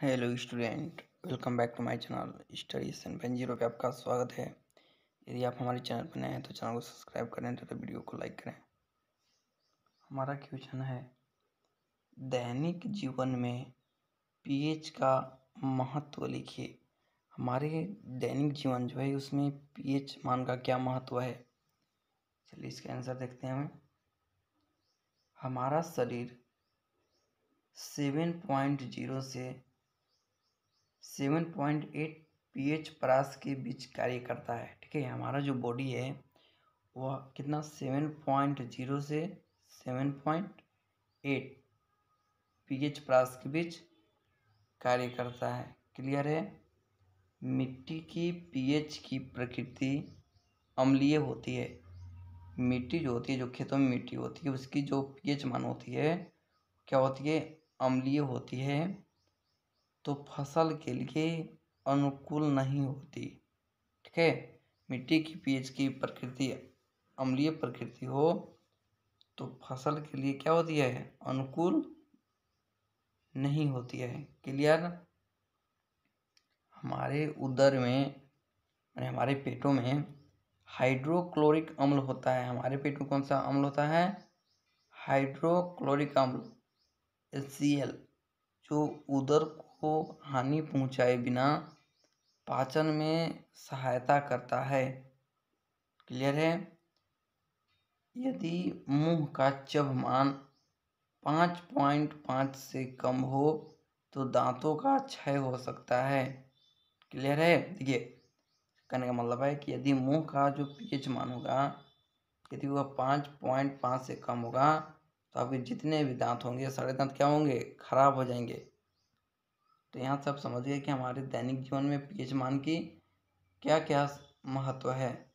hello student welcome back to my channel study sun zero पर आपका स्वागत है यदि आप हमारे चैनल पर नए हैं तो चैनल को सब्सक्राइब करें तथा तो वीडियो को लाइक करें हमारा क्वेश्चन है दैनिक जीवन में पीएच का महत्व लिखिए हमारे दैनिक जीवन जो है उसमें पीएच मान का क्या महत्व है चलिए इसका आंसर देखते हैं हमें हमारा शरीर सेवन पॉइंट जीरो से seven point eight P H परास के बीच कार्य करता है ठीक है हमारा जो बॉडी है वह कितना सेवन पॉइंट जीरो से seven point eight P H परास के बीच कार्य करता है क्लियर है मिट्टी की पीएच की प्रकृति अम्लीय होती है मिट्टी जो होती है जो खेतों में मिट्टी होती है उसकी जो पीएच मान होती है क्या होती है अम्लीय होती है तो फसल के लिए अनुकूल नहीं होती ठीक है मिट्टी की पीएच की प्रकृति अम्लीय प्रकृति हो तो फसल के लिए क्या होती है अनुकूल नहीं होती है क्लियर हमारे उदर में हमारे पेटों में हाइड्रोक्लोरिक अम्ल होता है हमारे पेट में कौन सा अम्ल होता है हाइड्रोक्लोरिक अम्ल एल जो उदर को हानि पहुँचाए बिना पाचन में सहायता करता है क्लियर है यदि मुंह का चबमान पाँच पॉइंट पाँच से कम हो तो दांतों का क्षय हो सकता है क्लियर है देखिए कहने का मतलब है कि यदि मुंह का जो पीएच मान होगा यदि वह पाँच पॉइंट पाँच से कम होगा तो आपके जितने भी दांत होंगे सारे दांत क्या होंगे खराब हो जाएंगे तो यहाँ से आप समझ गए कि हमारे दैनिक जीवन में पी एच मान की क्या क्या महत्व है